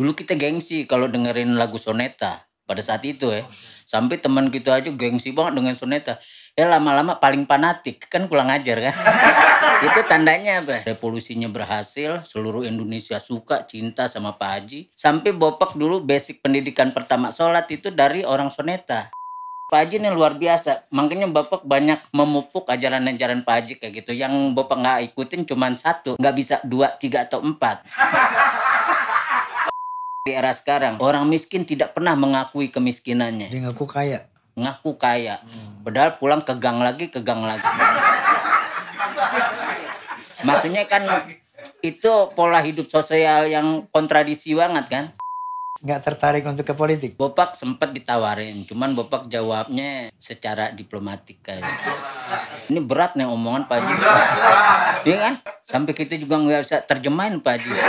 Dulu kita gengsi kalau dengerin lagu soneta pada saat itu ya. Sampai teman kita aja gengsi banget dengan soneta. Ya lama-lama paling fanatik kan kurang ajar kan. itu tandanya apa? Revolusinya berhasil, seluruh Indonesia suka cinta sama Pak Haji. Sampai bopak dulu basic pendidikan pertama sholat itu dari orang soneta. Pak Haji ini luar biasa. Makanya Bapak banyak memupuk ajaran-ajaran Pak Haji kayak gitu. Yang Bapak nggak ikutin cuma satu. Nggak bisa dua, tiga, atau empat. di era sekarang orang miskin tidak pernah mengakui kemiskinannya. Dia ngaku kaya. Ngaku kaya. Hmm. Padahal pulang ke gang lagi, ke gang lagi. Maksudnya kan itu pola hidup sosial yang kontradisi banget kan. Nggak tertarik untuk ke politik? Bopak sempat ditawarin, cuman Bopak jawabnya secara diplomatik kayak. Gitu. Ini berat nih omongan Pak Haji. Iya kan? Sampai kita juga nggak bisa terjemahin Pak Haji.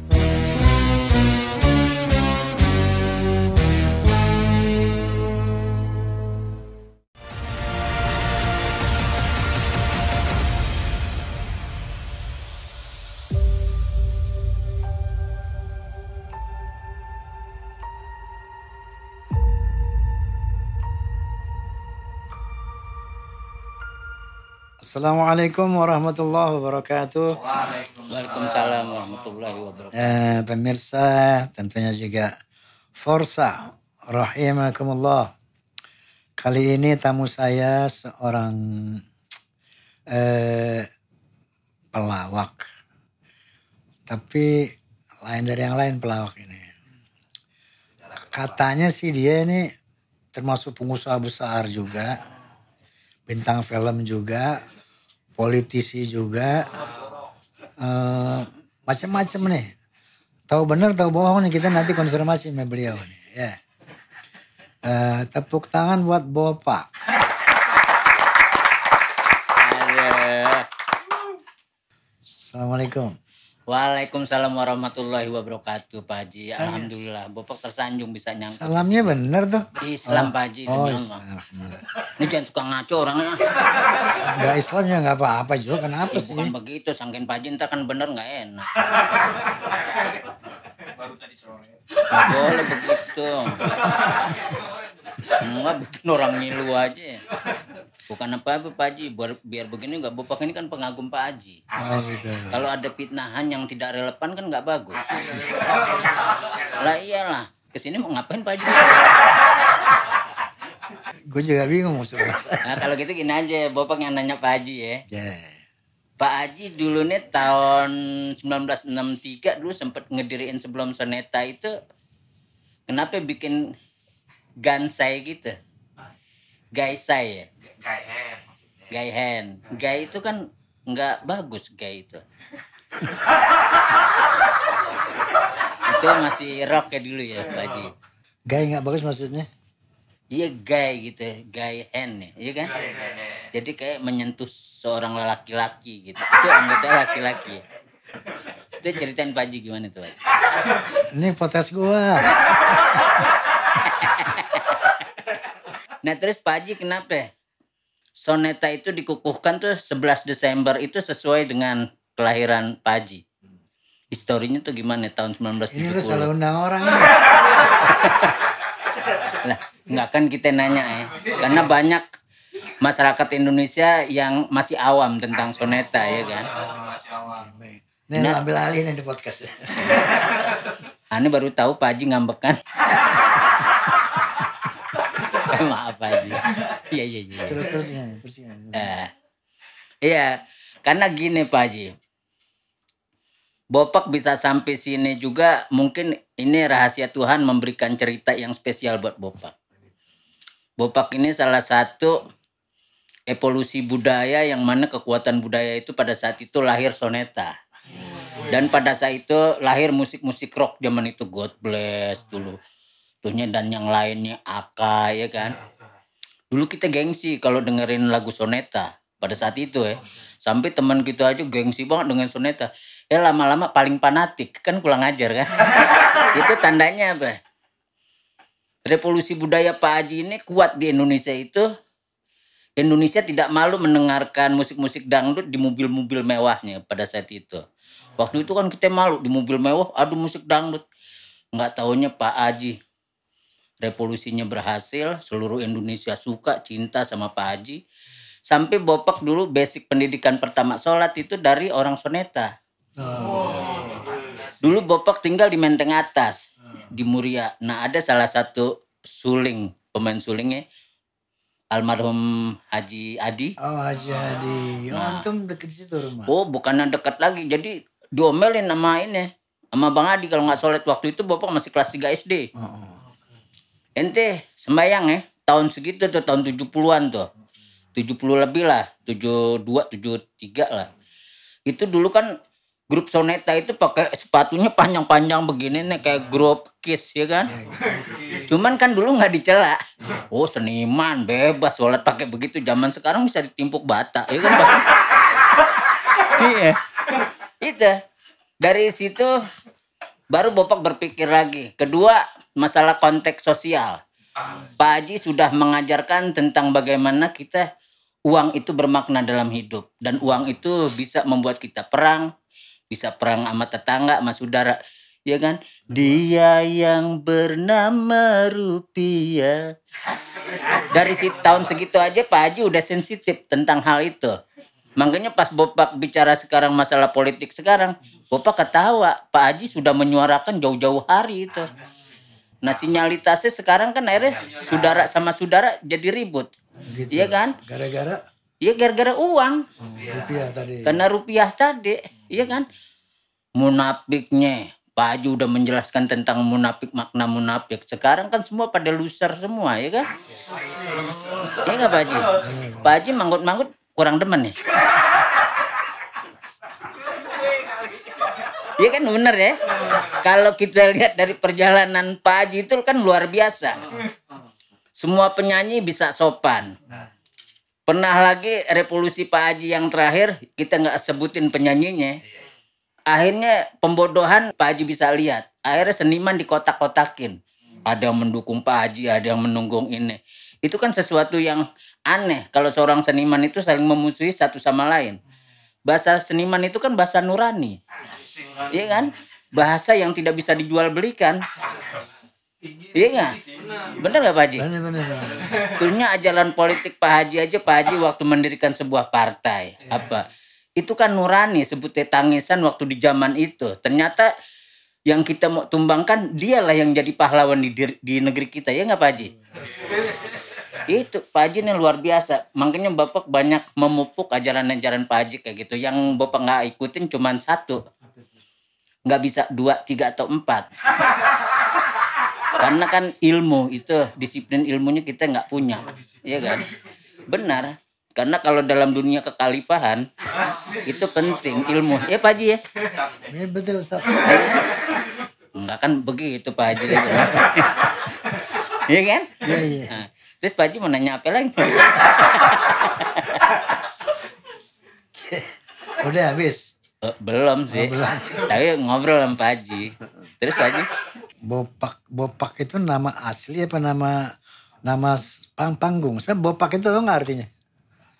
Assalamualaikum warahmatullahi wabarakatuh. Waalaikumsalam warahmatullahi wabarakatuh. Eh, pemirsa tentunya juga Forsa rahimakumullah. Kali ini tamu saya seorang eh, pelawak. Tapi lain dari yang lain pelawak ini. Katanya sih dia ini termasuk pengusaha besar juga bintang film juga, politisi juga, uh, macam-macam nih. Tahu benar tahu bohong nih kita nanti konfirmasi sama beliau nih. Ya. Yeah. Uh, tepuk tangan buat bapak. Assalamualaikum. Waalaikumsalam warahmatullahi wabarakatuh, Pak Haji. Alhamdulillah, Bapak tersanjung bisa nyangkut. Salamnya bener tuh. Islam, oh, Pak Haji. Oh, Ini jangan suka ngaco orangnya. Enggak Islamnya enggak apa-apa juga, kenapa eh, sih? Bukan begitu, sangkin Pak Haji ntar kan bener enggak enak. Baru tadi sore. Enggak boleh begitu. Enggak bikin orang ngilu aja. Bukan apa-apa Pak Haji, biar, biar begini nggak Bapak ini kan pengagum Pak Haji. Oh, gitu. Kalau ada fitnahan yang tidak relevan kan nggak bagus. lah iyalah, kesini mau ngapain Pak Haji? Gue juga bingung maksudnya. Nah kalau gitu gini aja, Bapak yang nanya Pak Haji ya. Yeah. Pak Haji dulu nih tahun 1963 dulu sempat ngediriin sebelum Soneta itu, kenapa bikin gansai gitu? say ya? hand gay hand Gai itu kan nggak bagus gay itu. itu masih rock ya dulu ya Pak Haji. Gay nggak bagus maksudnya? Iya gay gitu, ya. gay hand ya, iya kan? Iya. Jadi kayak menyentuh seorang laki-laki gitu. Itu anggota laki-laki. Ya. Itu ceritain Pak Haji gimana tuh? Ini potes gua. Nah terus Pak Haji kenapa? Soneta itu dikukuhkan tuh 11 Desember itu sesuai dengan kelahiran Pak Haji. Historinya tuh gimana tahun 1970? Ini lu salah undang orang. Ya? lah, nggak kan kita nanya ya. Karena banyak masyarakat Indonesia yang masih awam tentang masih, soneta masih, ya kan. Masih, awam. Nih, nah, ambil alih nih di podcast. Ani ah, baru tahu Pak Haji ngambekan. maaf aja iya, iya iya iya. Terus terus ya, ya. Eh, iya, karena gini Pak Haji. Bopak bisa sampai sini juga mungkin ini rahasia Tuhan memberikan cerita yang spesial buat Bopak. Bopak ini salah satu evolusi budaya yang mana kekuatan budaya itu pada saat itu lahir soneta. Dan pada saat itu lahir musik-musik rock zaman itu God bless dulu tentunya dan yang lainnya Aka ya kan. Iya, Dulu kita gengsi kalau dengerin lagu Soneta pada saat itu ya. Sampai teman kita aja gengsi banget dengan Soneta. Ya lama-lama paling fanatik kan kurang ajar kan. itu tandanya apa? Revolusi budaya Pak Haji ini kuat di Indonesia itu Indonesia tidak malu mendengarkan musik-musik dangdut di mobil-mobil mewahnya pada saat itu. Waktu itu kan kita malu di mobil mewah, aduh musik dangdut. Nggak tahunya Pak Aji revolusinya berhasil, seluruh Indonesia suka cinta sama Pak Haji. Sampai Bopak dulu basic pendidikan pertama sholat itu dari orang Soneta. Oh. Dulu Bopak tinggal di Menteng Atas, hmm. di Muria. Nah ada salah satu suling, pemain sulingnya almarhum Haji Adi. Oh Haji Adi. Nah. Oh, nah, antum deket situ rumah. Oh bukannya deket lagi. Jadi diomelin sama ini. Sama Bang Adi kalau nggak sholat waktu itu bapak masih kelas 3 SD. Oh. oh ente sembayang ya eh. tahun segitu tuh tahun 70-an tuh 70 lebih lah 72 73 lah itu dulu kan grup soneta itu pakai sepatunya panjang-panjang begini nih kayak nah. grup kiss ya kan iya, cuman kan dulu nggak dicela nah. oh seniman bebas sholat pakai begitu zaman sekarang bisa ditimpuk bata ya kan iya itu dari situ baru bapak berpikir lagi kedua masalah konteks sosial. Pak Haji sudah mengajarkan tentang bagaimana kita uang itu bermakna dalam hidup dan uang itu bisa membuat kita perang, bisa perang sama tetangga, sama saudara, ya kan? Dia yang bernama rupiah. Dari si tahun segitu aja Pak Haji udah sensitif tentang hal itu. Makanya pas Bopak bicara sekarang masalah politik sekarang, Bopak ketawa. Pak Haji sudah menyuarakan jauh-jauh hari itu. Nah sinyalitasnya sekarang kan akhirnya Sinyalitas. saudara sama saudara jadi ribut. Gitu. Iya kan? Gara-gara? Iya gara-gara uang. Hmm, rupiah tadi. Karena rupiah tadi. Iya kan? Munafiknya. Pak Haji udah menjelaskan tentang munafik, makna munafik. Sekarang kan semua pada loser semua, ya kan? Iya nggak Pak Haji? Iya, Pak Haji manggut-manggut kurang demen ya? Iya kan bener ya. Kalau kita lihat dari perjalanan Pak Haji itu kan luar biasa. Semua penyanyi bisa sopan. Pernah lagi revolusi Pak Haji yang terakhir kita nggak sebutin penyanyinya. Akhirnya pembodohan Pak Haji bisa lihat. Akhirnya seniman di dikotak-kotakin. Ada yang mendukung Pak Haji, ada yang menunggung ini. Itu kan sesuatu yang aneh kalau seorang seniman itu saling memusuhi satu sama lain. Bahasa seniman itu kan bahasa nurani. Kan. Iya kan? Bahasa yang tidak bisa dijual belikan. Iya nggak? Bener nggak Pak Haji? Bener, bener, bener. ajalan politik Pak Haji aja Pak Haji waktu mendirikan sebuah partai yeah. apa? Itu kan nurani sebutnya tangisan waktu di zaman itu. Ternyata yang kita mau tumbangkan dialah yang jadi pahlawan di, di negeri kita ya nggak Pak Haji? Iya itu Pak Haji ini luar biasa. Makanya Bapak banyak memupuk ajaran-ajaran Pak Haji kayak gitu. Yang Bapak nggak ikutin cuma satu. Nggak bisa dua, tiga, atau empat. Karena kan ilmu itu, disiplin ilmunya kita nggak punya. ya kan? Benar. Karena kalau dalam dunia kekalipahan, itu penting ilmu. Ya Pak Haji ya? Iya, betul Ustaz. Enggak kan begitu Pak Haji. Iya kan? Iya, iya. Nah, Terus Pak Haji mau nanya apa lagi? Udah habis? Uh, belum oh, sih. Oh, belum. Tapi ngobrol sama Pak Haji. Terus Pak Haji? Bopak, bopak itu nama asli apa nama nama pang panggung? Sebenarnya bopak itu lo nggak artinya?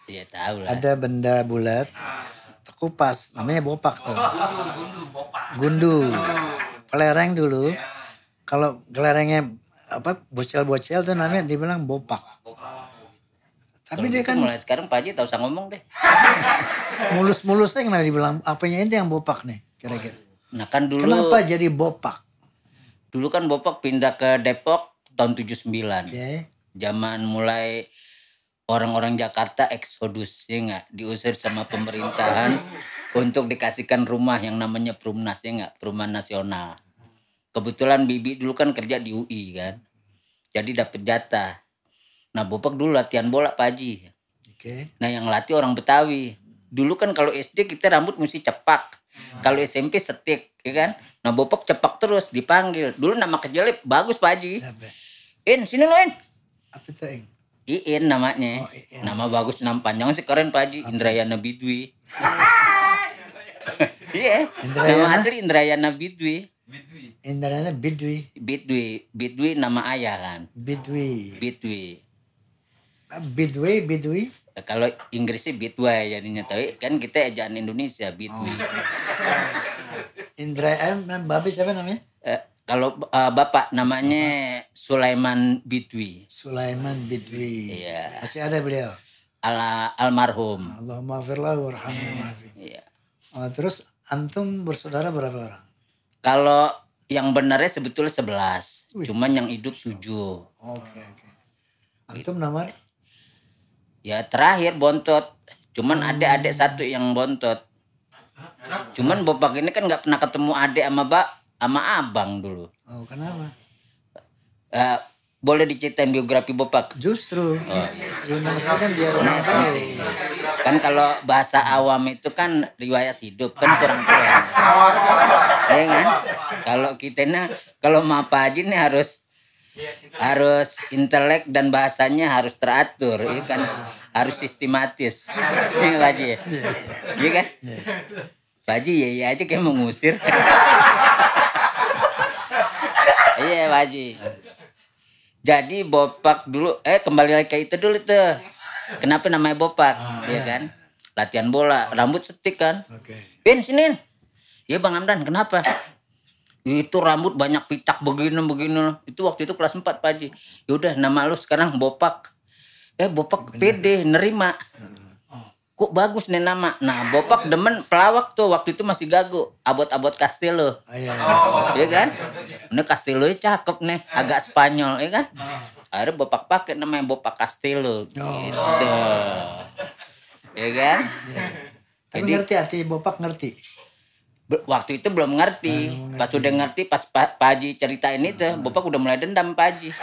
Iya tahu lah. Ada benda bulat, kupas, namanya bopak tuh. Gundu, gundu, bopak. Gundu. Kelereng dulu. Iya. Kalau kelerengnya apa bocel bocel tuh namanya dibilang bopak. bopak. Tapi dia kan mulai sekarang Pak Haji tahu usah ngomong deh. Mulus-mulus yang nah dibilang apanya itu yang bopak nih kira-kira. Nah kan dulu Kenapa jadi bopak? Dulu kan bopak pindah ke Depok tahun 79. Okay. Zaman mulai orang-orang Jakarta eksodus ya enggak diusir sama pemerintahan untuk dikasihkan rumah yang namanya Perumnas ya enggak, perumahan nasional kebetulan bibi dulu kan kerja di UI kan jadi dapat jatah nah bopak dulu latihan bola paji okay. nah yang latih orang Betawi dulu kan kalau SD kita rambut mesti cepak ah. kalau SMP setik ya kan nah bopak cepak terus dipanggil dulu nama kejelip bagus Pak Haji. In sini lo In apa itu, In Iin namanya oh, Iin. nama bagus nama panjang sih keren paji Indrayana Bidwi Iya, yeah. nama asli Indrayana Bidwi Bidwi. Indrana Bidwi. Bidwi. Bidwi nama ayah kan. Bidwi. Bidwi. Ah, Bidwi, Bidwi. Kalau Inggrisnya Bidway jadinya, tapi kan kita ejaan Indonesia Bidwi. Oh. Indra M, dan Babi siapa namanya? Eh, kalau uh, bapak namanya Sulaiman Bidwi. Sulaiman Bidwi. Iya. Masih ada beliau. Ala almarhum. Allahumma firlahu warhamhu. Iya. Oh, terus antum bersaudara berapa orang? Kalau yang benarnya sebetulnya 11, Wih. cuman yang hidup 7. Oke, okay, oke. Okay. Antum namanya? Ya terakhir bontot. Cuman hmm. adik-adik satu yang bontot. Cuman bapak ini kan nggak pernah ketemu adik sama bak sama abang dulu. Oh, kenapa? Uh, boleh diceritain biografi bapak? Justru. Oh. Iya. Justru, Justru. Kan nah, Justru. Kan kalau bahasa awam itu kan riwayat hidup kan kurang keren. Ya. Iya kan? Kalau kita ini kalau aja ini harus harus intelek dan bahasanya harus teratur, ya kan? Harus sistematis. Ini iya Pak Iya kan? Baji iya ya, ya aja kayak mengusir. Iya Baji. Jadi bopak dulu, eh kembali lagi ke itu dulu tuh Kenapa namanya bopak? Ah, ya kan? Latihan bola, rambut setik kan? Oke. Okay. sini. Ya Bang Amdan, kenapa? itu rambut banyak picak begini begini itu waktu itu kelas 4 Pak Haji yaudah nama lu sekarang bopak eh bopak Bener. nerima ah. kok bagus nih nama nah bopak demen pelawak tuh waktu itu masih gago abot-abot kastil oh, ah, iya, iya. iya. kan ini kastil lo cakep nih agak Spanyol ya kan ah akhirnya bapak pakai namanya bapak Castillo gitu oh. ya kan ya. Tapi Jadi, ngerti arti bapak ngerti waktu itu belum ngerti. Nah, ngerti. Pas udah ngerti, pas pa, Pak Haji cerita ini tuh, Bapak udah mulai dendam Paji.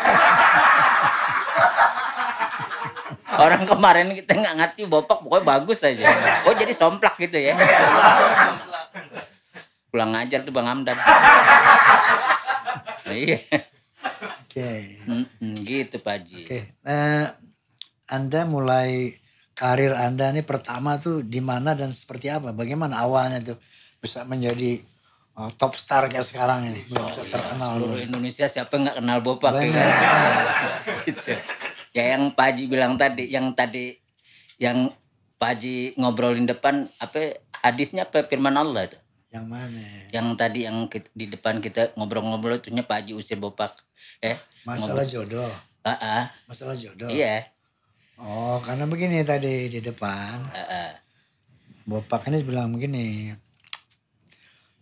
Orang kemarin kita nggak ngerti Bapak pokoknya bagus aja. Oh jadi somplak gitu ya. Pulang ngajar tuh Bang Amdan. iya. Oke. Okay. mm gitu Pak Haji. Oke. Okay. Uh, eh, anda mulai karir Anda ini pertama tuh di mana dan seperti apa? Bagaimana awalnya tuh bisa menjadi uh, top star kayak sekarang ini? Bisa, oh, bisa terkenal. Seluruh dulu. Indonesia siapa nggak kenal Bopak? Ya. Gitu. ya yang Pak Haji bilang tadi, yang tadi yang Pak Haji ngobrolin depan apa hadisnya apa firman Allah itu? Yang mana? Yang tadi yang kita, di depan kita ngobrol-ngobrol tuhnya Pak Haji Usir Bopak. Eh, masalah ngobrol. jodoh. Uh -uh. Masalah jodoh. Iya. Oh, karena begini tadi di depan. Uh -uh. Bapak ini bilang begini.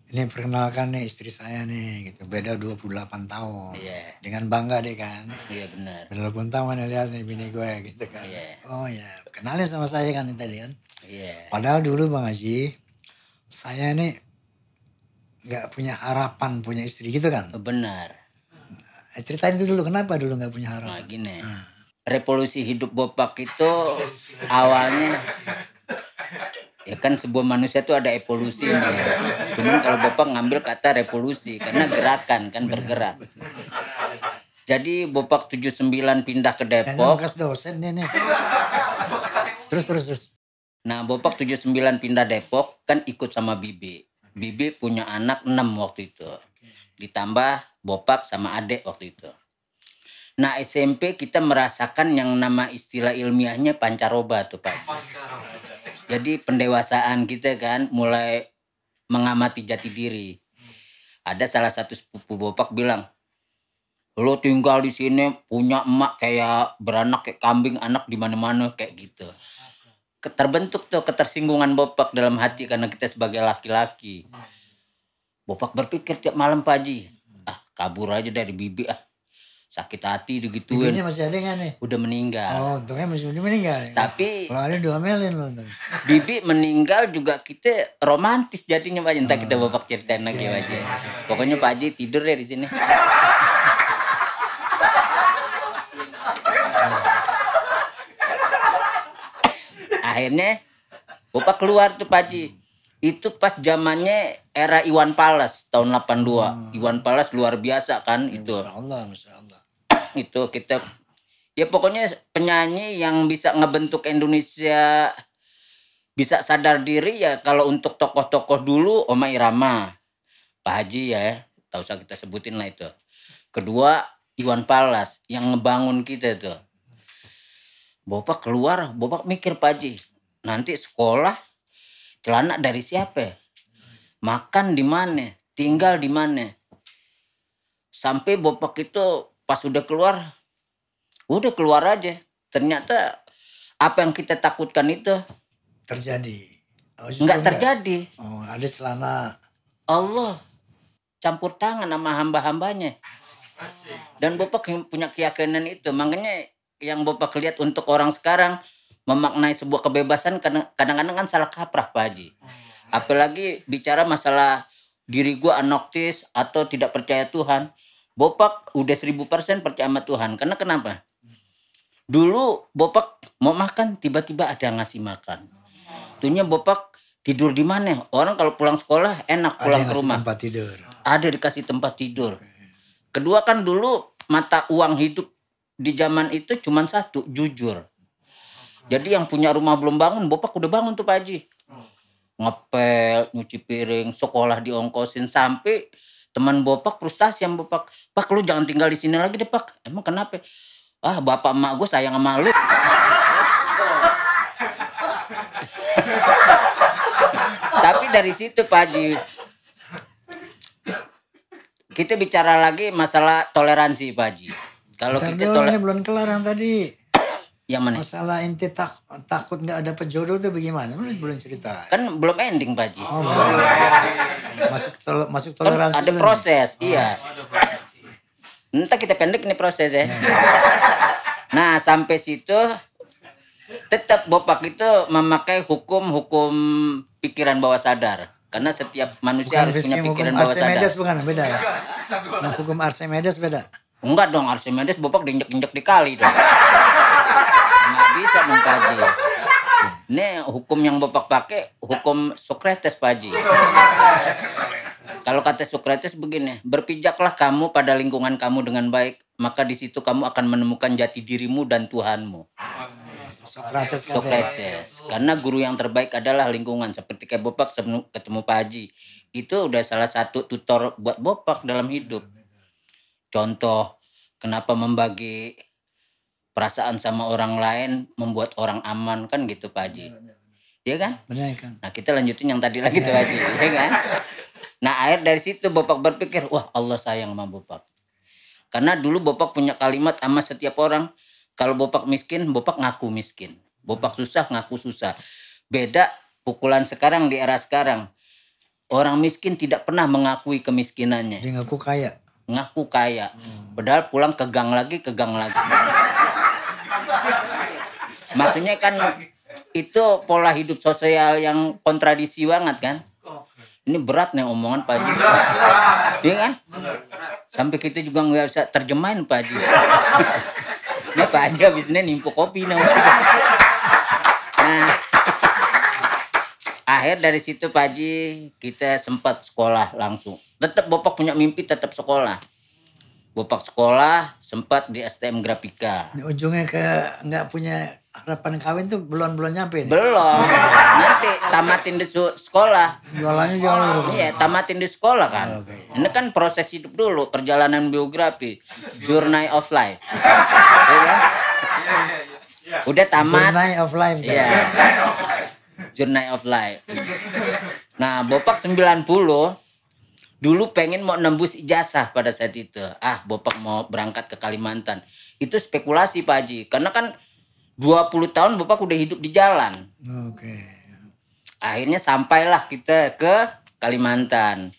Ini perkenalkan nih istri saya nih gitu. Beda 28 tahun. Yeah. Dengan bangga deh kan. Iya yeah, benar. Beda 28 tahun nih lihat nih bini gue gitu kan. Yeah. Oh ya, kenalin sama saya kan tadi kan. Iya. Yeah. Padahal dulu Bang Haji, saya nih nggak punya harapan punya istri gitu kan? Oh, benar. Nah, ceritain itu dulu kenapa dulu nggak punya harapan? Nah, gini. Nah. Revolusi hidup bopak itu awalnya ya kan sebuah manusia itu ada evolusi ya. Cuman kalau Bapak ngambil kata revolusi karena gerakan kan bergerak. Jadi Bopak 79 pindah ke Depok. Bekas dosen nih, nih. Terus terus terus. Nah, Bopak 79 pindah Depok kan ikut sama Bibi. Bibi punya anak enam waktu itu. Ditambah bopak sama adik waktu itu. Nah SMP kita merasakan yang nama istilah ilmiahnya pancaroba tuh Pak. Jadi pendewasaan kita kan mulai mengamati jati diri. Ada salah satu sepupu bopak bilang, lo tinggal di sini punya emak kayak beranak kayak kambing anak di mana-mana kayak gitu terbentuk tuh ketersinggungan Bopak dalam hati karena kita sebagai laki-laki. Bopak berpikir tiap malam Pak Haji, ah kabur aja dari bibi ah. Sakit hati digituin. Bibinya masih ada gak nih? Udah meninggal. Oh untungnya masih udah meninggal. Tapi. Kalau ada melin loh. bibi meninggal juga kita romantis jadinya Pak Haji. Entah kita oh. bopak ceritain lagi Pak Haji. Iya, iya, iya. Pokoknya Pak Haji tidur deh di sini. akhirnya Bapak keluar tuh Pak Haji Itu pas zamannya era Iwan Palas tahun 82. Hmm. Iwan Palas luar biasa kan ya, itu. Masya Allah, Masya Allah. itu kita ya pokoknya penyanyi yang bisa ngebentuk Indonesia bisa sadar diri ya kalau untuk tokoh-tokoh dulu Oma Irama, Pak Haji ya, tak usah kita sebutin lah itu. Kedua Iwan Palas yang ngebangun kita tuh Bapak keluar, Bapak mikir Pak Haji, nanti sekolah celana dari siapa? Makan di mana? Tinggal di mana? Sampai Bapak itu pas udah keluar, udah keluar aja. Ternyata apa yang kita takutkan itu terjadi. Oh, nggak terjadi. Oh, ada celana. Allah campur tangan sama hamba-hambanya. Dan Bapak punya keyakinan itu. Makanya yang Bapak lihat untuk orang sekarang memaknai sebuah kebebasan kadang-kadang kan salah kaprah Pak Haji. Hmm. Apalagi bicara masalah diri gua anoktis atau tidak percaya Tuhan. Bopak udah seribu persen percaya sama Tuhan. Karena kenapa? Hmm. Dulu Bopak mau makan, tiba-tiba ada ngasih makan. Tentunya hmm. Bopak tidur di mana? Orang kalau pulang sekolah enak pulang ke rumah. tempat tidur. Ada dikasih tempat tidur. Kedua kan dulu mata uang hidup di zaman itu cuma satu, jujur. Jadi yang punya rumah belum bangun, bapak udah bangun tuh Pak Haji. Oh. Ngepel, nyuci piring, sekolah diongkosin sampai teman bapak frustasi yang bapak, "Pak, lu jangan tinggal di sini lagi deh, Pak." Emang kenapa? Ah, bapak emak gue sayang sama lu. Tapi dari situ Pak Haji kita bicara lagi masalah toleransi Pak Haji. Kalau kita tolak... ini belum kelar yang tadi. yang mana? Masalah inti tak, takut nggak ada penjodoh itu bagaimana? Belum cerita. Kan belum ending Pak Ji. Oh, belum. Oh. masuk, tol masuk kan toleransi. Kan ada proses, nih. Oh. iya. Oh. Entah kita pendek nih proses ya. Iya. nah sampai situ tetap Bopak itu memakai hukum-hukum pikiran bawah sadar. Karena setiap manusia bukan harus punya pikiran bawah sadar. Archimedes bukan, beda ya? Nah, hukum Arsimedes beda. Enggak dong, Arsimedes bapak diinjek-injek di kali dong. Nggak bisa dong Pak Haji. Ini hukum yang bapak pakai, hukum sokrates Pak Haji. Kalau kata sokrates begini, berpijaklah kamu pada lingkungan kamu dengan baik, maka di situ kamu akan menemukan jati dirimu dan Tuhanmu. sokrates Sokrates. Karena guru yang terbaik adalah lingkungan. Seperti kayak bapak ketemu Pak Haji. Itu udah salah satu tutor buat bapak dalam hidup. Contoh, kenapa membagi perasaan sama orang lain membuat orang aman kan gitu Pak Haji. Iya, iya, iya. iya kan? Benar kan. Nah kita lanjutin yang tadi lagi tuh Haji. Iya kan? Nah air dari situ Bapak berpikir, wah Allah sayang sama Bapak. Karena dulu Bapak punya kalimat sama setiap orang, kalau Bapak miskin, Bapak ngaku miskin. Bapak susah, ngaku susah. Beda pukulan sekarang di era sekarang. Orang miskin tidak pernah mengakui kemiskinannya. Dia ngaku kaya ngaku kaya. Hmm. Padahal pulang ke gang lagi, ke gang lagi. Maksudnya kan itu pola hidup sosial yang kontradisi banget kan. Ini berat nih omongan Pak Haji. Iya kan? Sampai kita juga nggak bisa terjemahin Pak Haji. Ini Pak Haji habis ini nimpu kopi Nah, akhir dari situ Pak Haji kita sempat sekolah langsung tetap bapak punya mimpi tetap sekolah. bapak sekolah sempat di STM Grafika. Di ujungnya ke nggak punya harapan kawin tuh belum belum nyampe nih. Belum. Nanti tamatin di sekolah. Jualannya jualan. Iya, tamatin di sekolah kan. Oh, okay. Ini kan proses hidup dulu, perjalanan biografi, journey of life. ya Udah tamat. Journey of life. Iya. Journey of life. Nah, Bopak 90 Dulu pengen mau nembus ijazah pada saat itu. Ah, bapak mau berangkat ke Kalimantan. Itu spekulasi Pak Haji. Karena kan 20 tahun Bapak udah hidup di jalan. Oke. Okay. Akhirnya sampailah kita ke Kalimantan.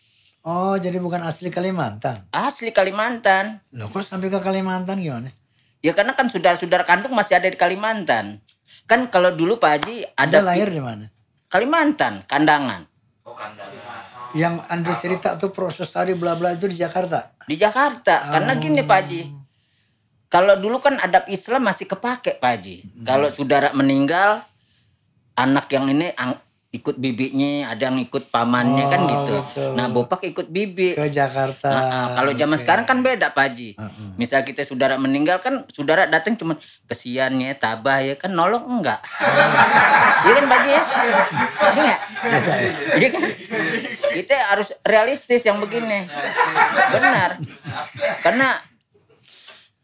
Oh, jadi bukan asli Kalimantan? Asli Kalimantan. Loh, kok sampai ke Kalimantan gimana? Ya karena kan saudara-saudara kandung masih ada di Kalimantan. Kan kalau dulu Pak Haji ada... Anda lahir di mana? Kalimantan, Kandangan. Oh, Kandangan yang anda ah, cerita ah. tuh proses tadi bla bla itu di Jakarta di Jakarta oh. karena gini Pak Haji kalau dulu kan adab Islam masih kepake Pak Haji hmm. kalau saudara meninggal anak yang ini ang ikut bibinya ada yang ikut pamannya kan oh, kan gitu betul. nah bopak ikut bibi ke Jakarta nah, nah, kalau zaman okay. sekarang kan beda Pak Haji uh -uh. misal kita saudara meninggal kan saudara datang cuma kesiannya tabah ya kan nolong enggak iya kan Pak Haji ya iya iya kan, ya? iya kan? harus realistis yang begini. Benar. Karena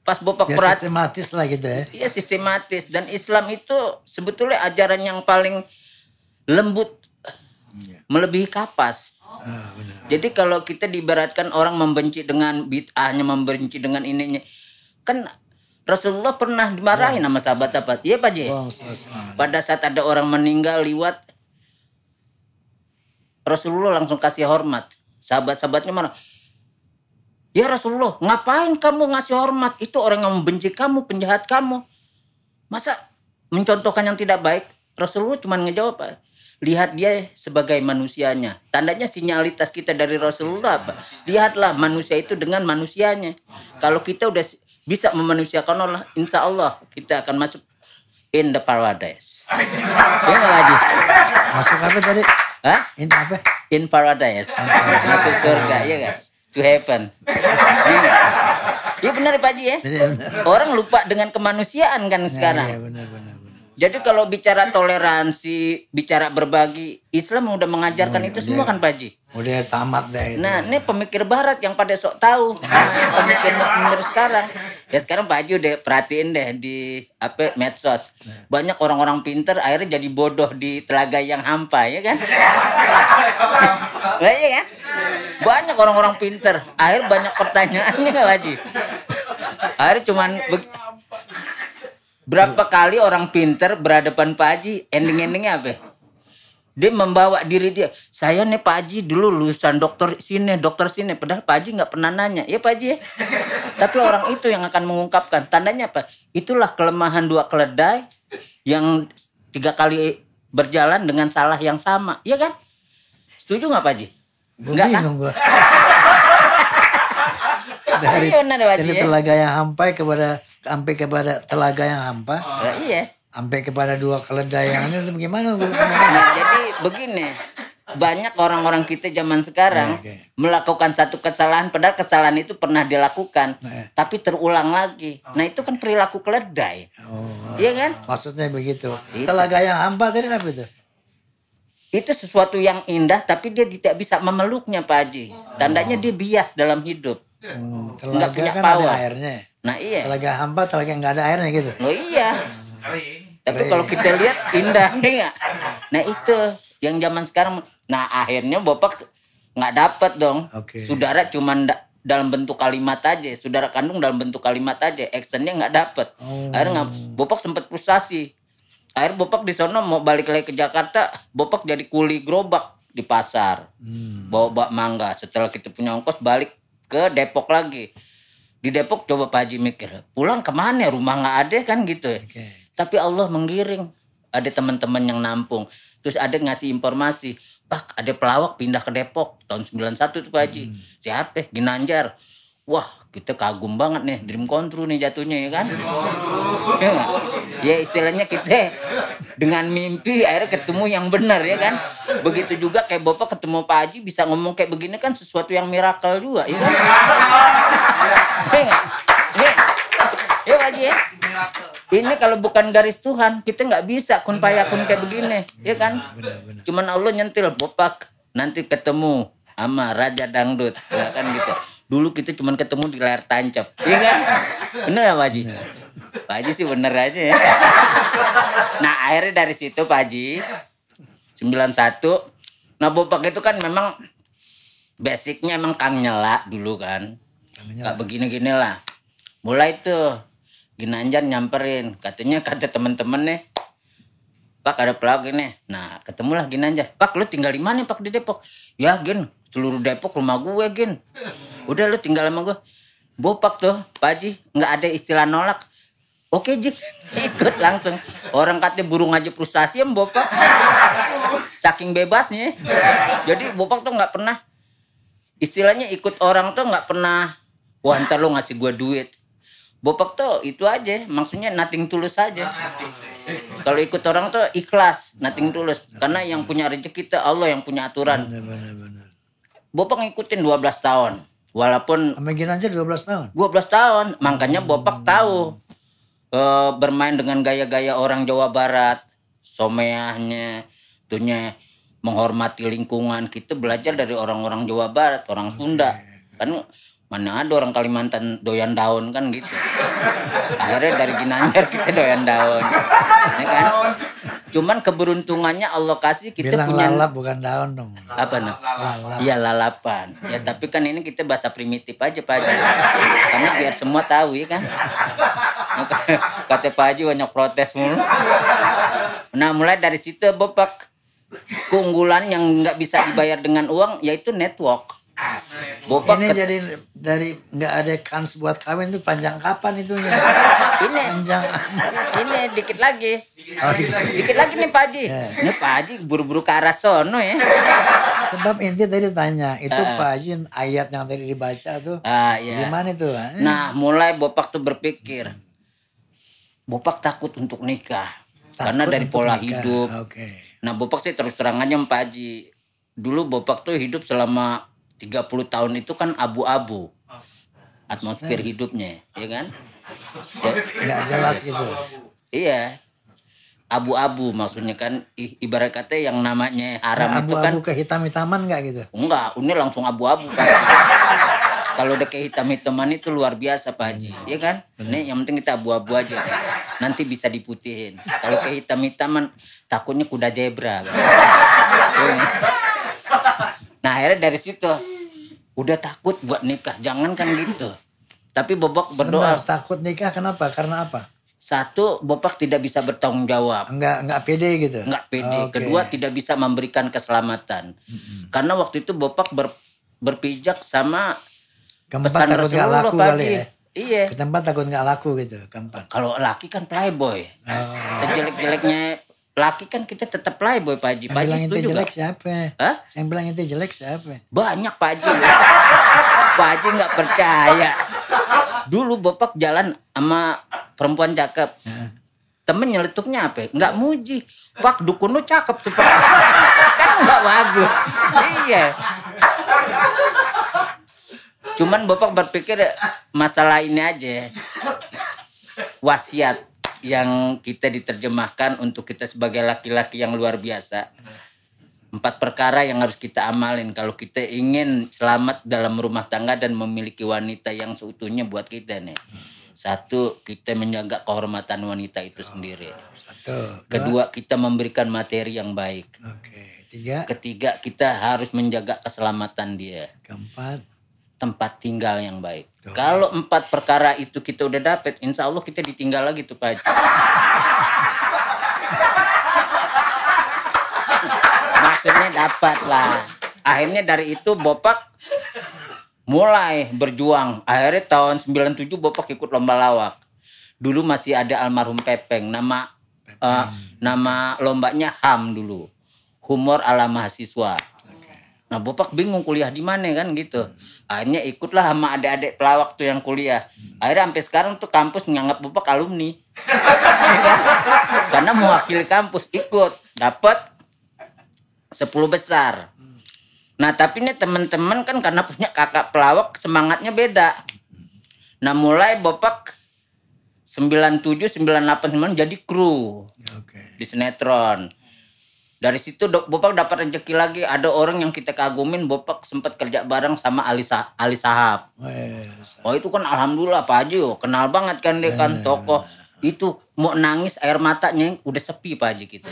pas Bapak ya, perhati, sistematis lah gitu ya. Iya sistematis dan Islam itu sebetulnya ajaran yang paling lembut ya. melebihi kapas. Oh, benar. Jadi kalau kita diberatkan orang membenci dengan bid'ahnya, membenci dengan ininya, kan Rasulullah pernah dimarahin iya. sama sahabat-sahabat. Iya Pak J. Pada saat ada orang meninggal liwat, Rasulullah langsung kasih hormat. Sahabat-sahabatnya mana Ya Rasulullah, ngapain kamu ngasih hormat? Itu orang yang membenci kamu, penjahat kamu. Masa mencontohkan yang tidak baik? Rasulullah cuma ngejawab, lihat dia sebagai manusianya. Tandanya sinyalitas kita dari Rasulullah apa? Lihatlah manusia itu dengan manusianya. Kalau kita udah bisa memanusiakan Allah, insya Allah kita akan masuk in the paradise. ya lagi Masuk apa tadi? Hah? In apa? In paradise. Masuk surga, iya guys. To heaven. Iya, iya benar Pak Ji ya. Iya, iya, Orang lupa dengan kemanusiaan kan nah, sekarang. Iya benar benar. Jadi kalau bicara toleransi, bicara berbagi, Islam udah mengajarkan itu semua kan Pak Ji? Udah tamat deh. Itu. Nah, ini pemikir barat yang pada sok tahu. pemikir pemikir sekarang. Ya sekarang Pak Haji udah perhatiin deh di apa medsos. Nah. Banyak orang-orang pinter akhirnya jadi bodoh di telaga yang hampa, ya kan? Nah, ya kan? Banyak orang-orang pinter, akhir banyak pertanyaannya Pak Haji. Akhirnya cuman Berapa kali orang pinter berhadapan Pak Haji, ending-endingnya apa? Dia membawa diri dia. Saya nih Pak Haji dulu lulusan dokter sini, dokter sini. Padahal Pak Haji nggak pernah nanya. Ya Pak Haji ya. Tapi orang itu yang akan mengungkapkan. Tandanya apa? Itulah kelemahan dua keledai yang tiga kali berjalan dengan salah yang sama. Iya kan? Setuju nggak Pak Haji? Enggak kan? Gue. dari, iya, dari ya. telaga yang hampa kepada sampai kepada telaga yang hampa. Oh. Iya. Sampai kepada dua keledai yang ini bagaimana? Nah, jadi begini banyak orang-orang kita zaman sekarang okay. melakukan satu kesalahan padahal kesalahan itu pernah dilakukan okay. Nah, eh. tapi terulang lagi oh. nah itu kan perilaku keledai oh. iya kan maksudnya begitu itu. telaga yang hampa tadi apa itu itu sesuatu yang indah tapi dia tidak bisa memeluknya Pak Haji oh. tandanya dia bias dalam hidup hmm, telaga punya kan power. ada airnya nah iya telaga hampa telaga yang nggak ada airnya gitu oh iya tapi kalau kita lihat indah enggak iya. nah itu yang zaman sekarang nah akhirnya bapak nggak dapat dong okay. saudara cuman da dalam bentuk kalimat aja saudara kandung dalam bentuk kalimat aja actionnya nggak dapat oh. akhirnya bapak sempat frustasi akhirnya bapak di sana mau balik lagi ke Jakarta bapak jadi kuli gerobak di pasar hmm. bawa bak mangga setelah kita punya ongkos balik ke Depok lagi di Depok coba Pak Haji mikir pulang kemana rumah nggak ada kan gitu ya okay. tapi Allah menggiring ada teman-teman yang nampung Terus ada ngasih informasi, Pak ada pelawak pindah ke Depok tahun 91 tuh Pak Haji. Hmm. Siapa? Ginanjar. Wah kita kagum banget nih, dream come nih jatuhnya ya kan? Dream ya, ya, istilahnya kita dengan mimpi akhirnya ketemu yang benar ya kan? Begitu juga kayak Bapak ketemu Pak Haji bisa ngomong kayak begini kan sesuatu yang miracle juga ya kan? Iya. Ya lagi ya. Ini kalau bukan garis Tuhan, kita nggak bisa kun kun kayak begini, ya kan? Cuman Allah nyentil bopak, nanti ketemu sama Raja Dangdut, ya kan gitu. Dulu kita cuma ketemu di layar tancap, ya kan? Bener ya Pak Haji? Pak Haji sih bener aja ya. Nah akhirnya dari situ Pak Haji, 91. Nah bopak itu kan memang basicnya emang Kang Nyela dulu kan. Kang Nyela. begini ginilah. Mulai tuh Ginanjar nyamperin, katanya kata temen-temen nih, Pak ada pelagi nih. Nah ketemulah Ginanjar. Pak lu tinggal di mana Pak di Depok? Ya Gin, seluruh Depok rumah gue Gin. Udah lu tinggal sama gue. Bopak tuh, Pak Haji, nggak ada istilah nolak. Oke Ji, ikut langsung. Orang katanya burung aja frustasi ya Bopak. Saking bebasnya. Jadi Bopak tuh nggak pernah, istilahnya ikut orang tuh nggak pernah, wah ntar lu ngasih gue duit Bopak tuh itu aja, maksudnya nothing tulus aja. Ah, Kalau ikut orang tuh ikhlas, nothing tulus. Karena yang punya rezeki itu Allah yang punya aturan. Bopak ngikutin 12 tahun. Walaupun Amin dua 12 tahun. 12 tahun, makanya Bopak hmm. tahu e, bermain dengan gaya-gaya orang Jawa Barat, someahnya, Tentunya menghormati lingkungan. Kita belajar dari orang-orang Jawa Barat, orang Sunda. Kan mana ada orang Kalimantan doyan daun kan gitu akhirnya dari Ginanjar kita doyan daun ya kan cuman keberuntungannya Allah kasih kita Bilang punya lalap bukan daun dong apa nih? lalap iya lalapan ya tapi kan ini kita bahasa primitif aja Pak Haji karena biar semua tahu ya kan kata Pak Haji banyak protes mulu nah mulai dari situ Bapak keunggulan yang nggak bisa dibayar dengan uang yaitu network Bopak ini jadi dari nggak ada kans buat kawin tuh panjang kapan ya? ini panjang. ini dikit lagi. Oh, dikit, lagi. dikit lagi nih Pak Haji. Yeah. Pak Haji buru-buru ke arah sono ya. Sebab inti tadi tanya, itu uh, Pak Haji ayat yang tadi dibaca tuh uh, iya. gimana itu Nah mulai Bopak tuh berpikir, Bopak takut untuk nikah. Takut karena dari pola nikah. hidup. Okay. Nah Bopak sih terus terang aja Pak Haji. Dulu Bopak tuh hidup selama 30 tahun itu kan abu-abu atmosfer hidupnya, ya kan? Tidak ya. jelas gitu. Iya. Abu-abu maksudnya kan ibarat kata yang namanya haram nah, abu -abu itu kan abu kehitam-hitaman nggak gitu? Enggak, ini langsung abu-abu kan. Kalau udah kehitam-hitaman itu luar biasa Pak Haji, ya kan? Ini yang penting kita abu-abu aja. Nanti bisa diputihin. Kalau kehitam-hitaman takutnya kuda zebra. Iya. nah akhirnya dari situ udah takut buat nikah, jangan kan gitu. Tapi Bobok berdoa. Harus takut nikah kenapa? Karena apa? Satu, Bopak tidak bisa bertanggung jawab. Enggak, enggak pede gitu. Enggak pede. Okay. Kedua, tidak bisa memberikan keselamatan. Mm-hmm. Karena waktu itu Bopak ber, berpijak sama Keempat pesan takut Rasulullah laku tadi. ya? Iya. Ketempat takut nggak laku gitu, Kalau laki kan playboy. Oh. Sejelek-jeleknya laki kan kita tetap lay, boy Pak Haji. Pak Haji itu jelek siapa? Hah? Yang bilang itu jelek siapa? Banyak Pak Haji. Pak Haji nggak percaya. Dulu Bapak jalan sama perempuan cakep. Temen nyeletuknya apa? Ya? Nggak muji. Pak dukun lu cakep tuh Pak. kan nggak bagus. iya. Cuman Bapak berpikir masalah ini aja. Ya. Wasiat yang kita diterjemahkan untuk kita sebagai laki-laki yang luar biasa. Empat perkara yang harus kita amalin kalau kita ingin selamat dalam rumah tangga dan memiliki wanita yang seutuhnya buat kita nih. Satu, kita menjaga kehormatan wanita itu ah, sendiri. Satu. Kedua, kita memberikan materi yang baik. Oke. Tiga. Ketiga, kita harus menjaga keselamatan dia. Keempat tempat tinggal yang baik. Okay. Kalau empat perkara itu kita udah dapet, insya Allah kita ditinggal lagi tuh Pak Haji. Maksudnya dapat lah. Akhirnya dari itu Bopak mulai berjuang. Akhirnya tahun 97 Bopak ikut lomba lawak. Dulu masih ada almarhum Pepeng. Nama Pepeng. Uh, nama lombanya Ham dulu. Humor ala mahasiswa. Nah bapak bingung kuliah di mana kan gitu. Akhirnya ikutlah sama adik-adik pelawak tuh yang kuliah. Akhirnya sampai sekarang tuh kampus nganggap bapak alumni. Karena mewakili kampus ikut, dapat 10 besar. Nah tapi ini teman-teman kan karena punya kakak pelawak semangatnya beda. Nah mulai Bopak 97, 98, jadi kru okay. di sinetron dari situ Bopak dapat rezeki lagi. Ada orang yang kita kagumin, Bopak sempat kerja bareng sama Ali, Ali Sahab. oh itu kan alhamdulillah Pak Haji, oh, kenal banget kan dia kan tokoh. Itu mau nangis air matanya udah sepi Pak Haji kita. Gitu.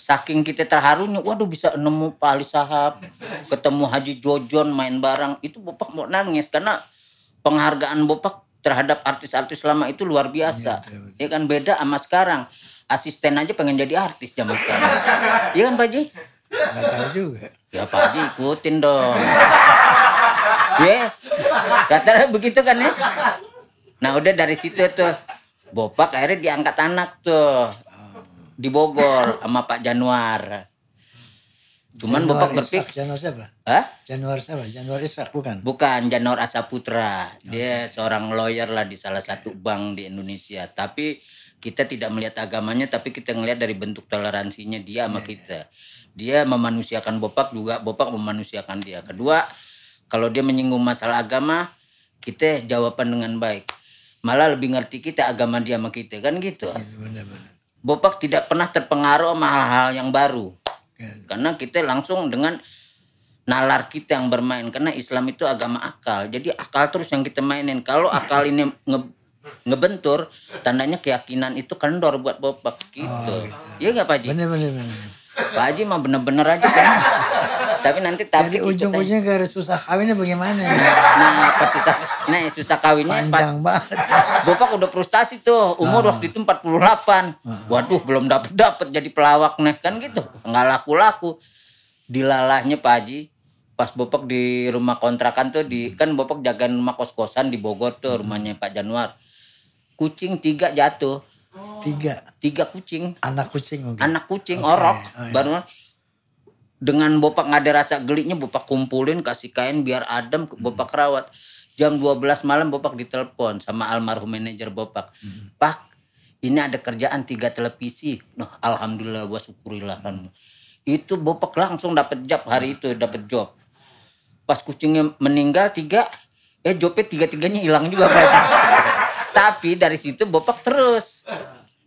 Saking kita terharunya, waduh bisa nemu Pak Ali Sahab, ketemu Haji Jojon main bareng. Itu Bopak mau nangis karena penghargaan Bopak terhadap artis-artis lama itu luar biasa. Ya, ya, ya. ya kan beda sama sekarang asisten aja pengen jadi artis zaman sekarang. Iya kan Pak Ji? Gak tahu juga. Ya Pak Ji ikutin dong. Ya, yeah. rata-rata begitu kan ya. Nah udah dari situ ya, tuh, Bopak akhirnya diangkat anak tuh di Bogor sama Pak Januar. Cuman Januar Bapak berpik Januar siapa? Hah? Januar siapa? Januar Ishak bukan? Bukan, Januar Asaputra. Okay. Dia seorang lawyer lah di salah satu bank di Indonesia. Tapi kita tidak melihat agamanya tapi kita ngelihat dari bentuk toleransinya dia sama yeah, iya. kita. Dia memanusiakan Bopak juga Bopak memanusiakan dia. Kedua, kalau dia menyinggung masalah agama, kita jawaban dengan baik. Malah lebih ngerti kita agama dia sama kita kan gitu. Iya, benar, benar. Bopak tidak pernah terpengaruh sama hal-hal yang baru. Yeah. Karena kita langsung dengan nalar kita yang bermain karena Islam itu agama akal. Jadi akal terus yang kita mainin. Kalau akal ini ngebentur tandanya keyakinan itu kendor buat bapak oh, gitu. Oh, gitu. Iya nggak Pak Haji? Bener bener. bener. Pak Haji mah bener-bener aja kan. Tapi nanti tapi Jadi ujung-ujungnya gara susah kawinnya bagaimana? Ya? Nah, pas susah, nah ya susah kawinnya Panjang pas banget. Bapak udah frustasi tuh, umur oh. waktu itu 48. Oh. Ah. Waduh, belum dapet dapet jadi pelawak nih kan gitu, nggak laku-laku. Dilalahnya Pak Haji, pas Bapak di rumah kontrakan tuh di kan Bapak jagain rumah kos-kosan di Bogor tuh rumahnya Pak Januar kucing tiga jatuh. Tiga. Tiga kucing. Anak kucing mungkin. Anak kucing okay. orok. Oh, iya. Baru dengan bapak nggak ada rasa geliknya bapak kumpulin kasih kain biar adem hmm. bopak hmm. rawat jam 12 malam bapak ditelepon sama almarhum manajer bapak, hmm. pak ini ada kerjaan tiga televisi nah alhamdulillah gua syukurilah kan hmm. itu bapak langsung dapat job hari itu dapat job pas kucingnya meninggal tiga eh jobnya tiga tiganya hilang juga pak Tapi dari situ bopak terus.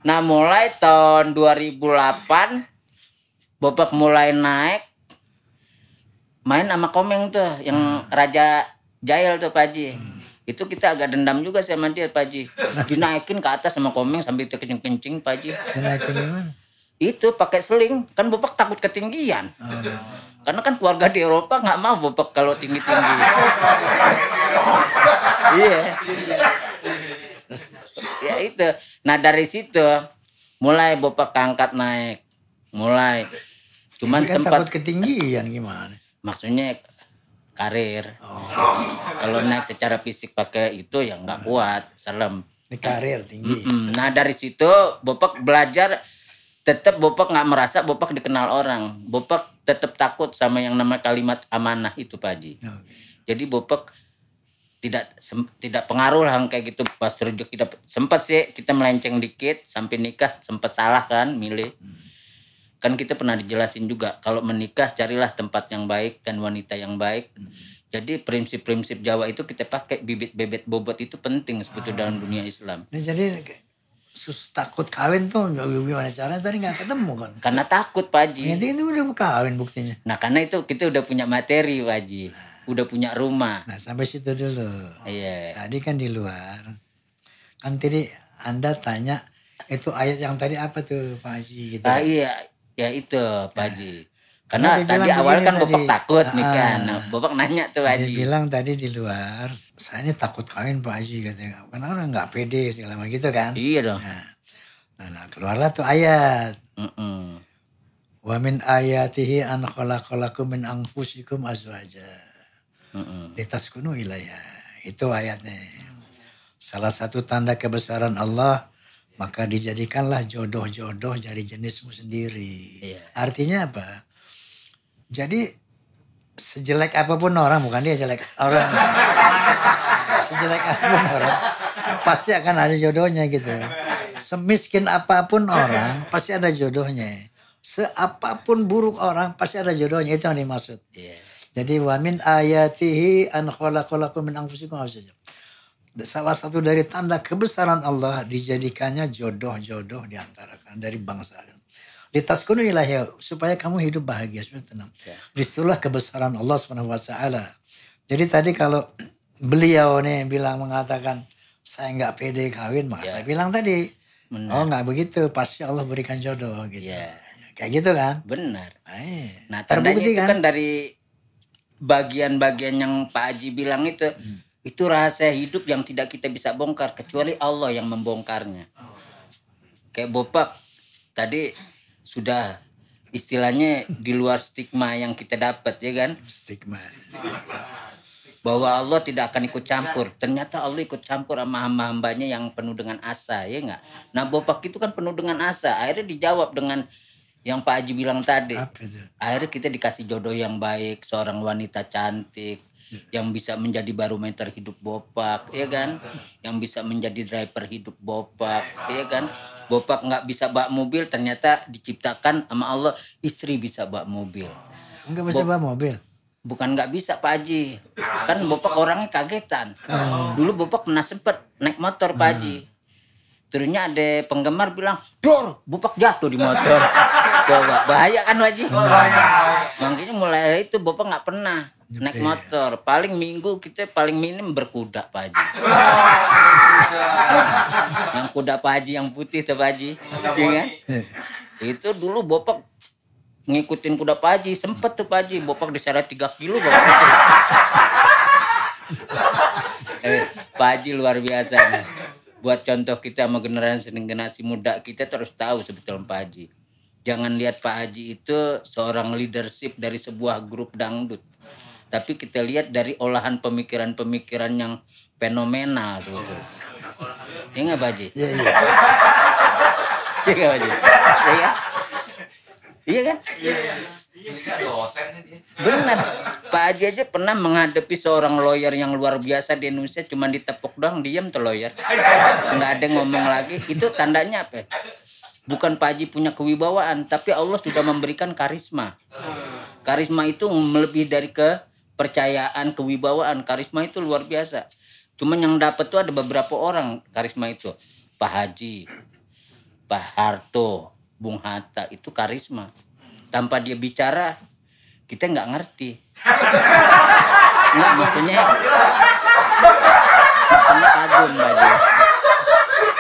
Nah mulai tahun 2008 bopak mulai naik. Main sama Komeng tuh yang Raja Jail tuh Pak Haji. Hmm. Itu kita agak dendam juga sama dia Pak Haji. Dinaikin ke atas sama Komeng sambil itu kencing-kencing Pak Haji. Dinaikin gimana? Itu pakai seling. Kan bopak takut ketinggian. Oh. Karena kan keluarga di Eropa nggak mau bopak kalau tinggi-tinggi. Iya ya itu nah dari situ mulai bapak angkat naik mulai cuman kan sempat takut ketinggian gimana maksudnya karir oh. kalau naik secara fisik pakai itu ya nggak kuat serem ini karir tinggi nah dari situ bapak belajar tetap bapak nggak merasa bapak dikenal orang bapak tetap takut sama yang namanya kalimat amanah itu pak Haji okay. jadi bapak tidak sem, tidak pengaruh lah kayak gitu pas rezeki kita sempat sih kita melenceng dikit sampai nikah sempat salah kan milih hmm. kan kita pernah dijelasin juga kalau menikah carilah tempat yang baik dan wanita yang baik hmm. jadi prinsip-prinsip Jawa itu kita pakai bibit bibit bobot itu penting sebetulnya ah. dalam dunia Islam nah, jadi sus takut kawin tuh gimana caranya tadi nggak ketemu kan karena takut Pak Haji jadi ini udah kawin buktinya nah karena itu kita udah punya materi Pak Haji nah udah punya rumah. Nah sampai situ dulu. Iya. Yeah. Tadi kan di luar. Kan tadi Anda tanya itu ayat yang tadi apa tuh Pak Haji gitu. Ah, iya, ya itu Pak Haji. Nah, Karena tadi awal kan Bapak takut nih ah, kan. Ah. Nah, Bapak nanya tuh Pak Haji. bilang tadi di luar, saya ini takut kawin Pak Haji katanya. Karena orang nggak pede segala macam gitu kan. Iya dong. Nah, nah, nah keluarlah tuh ayat. wamin -mm. Wa min ayatihi an khalaqalakum min anfusikum azwajah uh-uh. litaskunu ilaiha. Ya. Itu ayatnya. Salah satu tanda kebesaran Allah maka dijadikanlah jodoh-jodoh dari jenismu sendiri. Yeah. Artinya apa? Jadi sejelek apapun orang, bukan dia jelek orang. sejelek apapun orang, pasti akan ada jodohnya gitu. Semiskin apapun orang, pasti ada jodohnya. Seapapun buruk orang, pasti ada jodohnya. Itu yang dimaksud. Yeah. Jadi wamin ayatihi an khalaqalakum min anfusikum Salah satu dari tanda kebesaran Allah dijadikannya jodoh-jodoh di antara dari bangsa. kuno ilahya supaya kamu hidup bahagia supaya tenang. Yeah. Disitulah kebesaran Allah swt. Jadi tadi kalau beliau nih bilang mengatakan saya nggak pede kawin, maka yeah. saya bilang tadi Benar. oh nggak begitu, pasti Allah berikan jodoh gitu. Yeah. Kayak gitu kan? Benar. Nah, nah tandanya itu kan, kan dari bagian-bagian yang Pak Haji bilang itu hmm. itu rahasia hidup yang tidak kita bisa bongkar kecuali Allah yang membongkarnya. Kayak Bopak tadi sudah istilahnya di luar stigma yang kita dapat ya kan? Stigma. Bahwa Allah tidak akan ikut campur. Ternyata Allah ikut campur sama hamba-hambanya yang penuh dengan asa, ya enggak? Nah, Bopak itu kan penuh dengan asa. Akhirnya dijawab dengan yang Pak Haji bilang tadi. Akhirnya kita dikasih jodoh yang baik, seorang wanita cantik, ya. yang bisa menjadi barometer hidup Bopak, ya kan? Yang bisa menjadi driver hidup Bopak, ya kan? Bopak nggak bisa bawa mobil, ternyata diciptakan sama Allah istri bisa bawa mobil. Enggak bisa bawa mobil? Bukan nggak bisa Pak Haji, kan Bopak orangnya kagetan. Hmm. Dulu Bopak pernah sempet naik motor Pak Haji. Hmm. Turunnya ada penggemar bilang, Dor, Bopak jatuh di motor. Coba bahaya kan wajib. Bahaya. Makanya mulai dari itu bapak nggak pernah Nyetir. naik motor. Paling minggu kita paling minim berkuda Pak Haji. yang kuda Pak Haji yang putih tuh Pak Haji. ya? itu dulu bapak ngikutin kuda Pak Haji. Sempet tuh Pak Haji. Bapak diseret 3 kilo bapak. eh, Pak Haji luar biasa. buat contoh kita sama generasi generasi muda kita terus tahu sebetulnya Pak Haji jangan lihat Pak Haji itu seorang leadership dari sebuah grup dangdut. Tapi kita lihat dari olahan pemikiran-pemikiran yang fenomenal tuh. Yes. Ya nggak Pak Haji? Iya, iya. Iya nggak Pak Haji? Iya. Iya kan? Iya, iya. iya Benar. Pak Haji aja pernah menghadapi seorang lawyer yang luar biasa di Indonesia cuma ditepuk doang diam tuh lawyer. Iya, iya. Nggak ada ngomong lagi. Itu tandanya apa? Bukan Pak Haji punya kewibawaan, tapi Allah sudah memberikan karisma. Karisma itu melebihi dari kepercayaan, kewibawaan. Karisma itu luar biasa. Cuman yang dapat tuh ada beberapa orang karisma itu. Pak Haji, Pak Harto, Bung Hatta itu karisma. Tanpa dia bicara, kita nggak ngerti. Nggak maksudnya, maksudnya kagum Pak Haji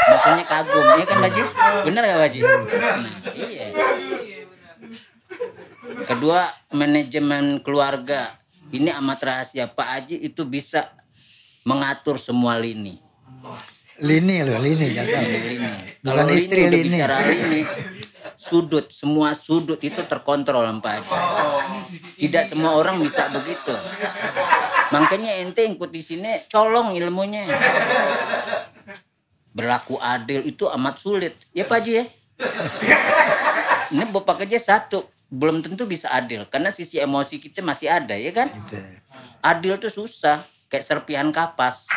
maksudnya kagum ya kan Baji bener gak Baji iya, nah, iya kedua manajemen keluarga ini amat rahasia Pak Aji itu bisa mengatur semua lini lini loh lini jasa lini, lini. kalau istri lini, bicara lini sudut semua sudut itu terkontrol Pak Aji tidak semua orang bisa begitu makanya ente ikut di sini colong ilmunya berlaku adil itu amat sulit. Ya Pak Haji ya. Ini bapak kerja satu belum tentu bisa adil karena sisi emosi kita masih ada ya kan. Gitu. Adil tuh susah kayak serpihan kapas.